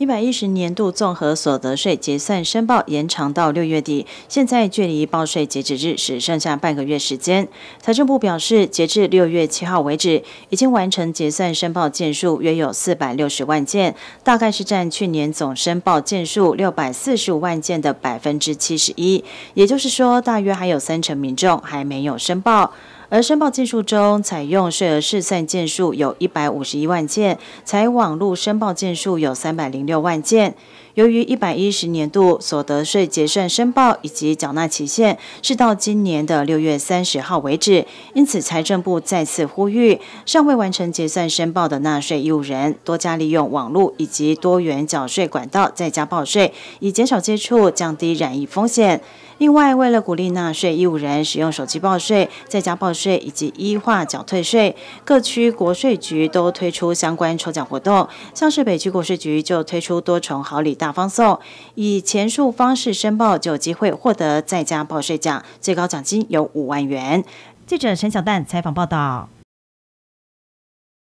一百一十年度综合所得税结算申报延长到六月底，现在距离报税截止日只剩下半个月时间。财政部表示，截至六月七号为止，已经完成结算申报件数约有四百六十万件，大概是占去年总申报件数六百四十五万件的百分之七十一，也就是说，大约还有三成民众还没有申报。而申报件数中，采用税额试算件数有一百五十一万件，采网路申报件数有三百零六万件。由于一百一十年度所得税结算申报以及缴纳期限是到今年的六月三十号为止，因此财政部再次呼吁尚未完成结算申报的纳税义务人，多加利用网络以及多元缴税管道在家报税，以减少接触、降低染疫风险。另外，为了鼓励纳税义务人使用手机报税、在家报税以及依化缴退税，各区国税局都推出相关抽奖活动，像是北区国税局就推出多重好礼。大方送，以前述方式申报就有机会获得在家报税奖，最高奖金有五万元。记者陈小蛋采访报道。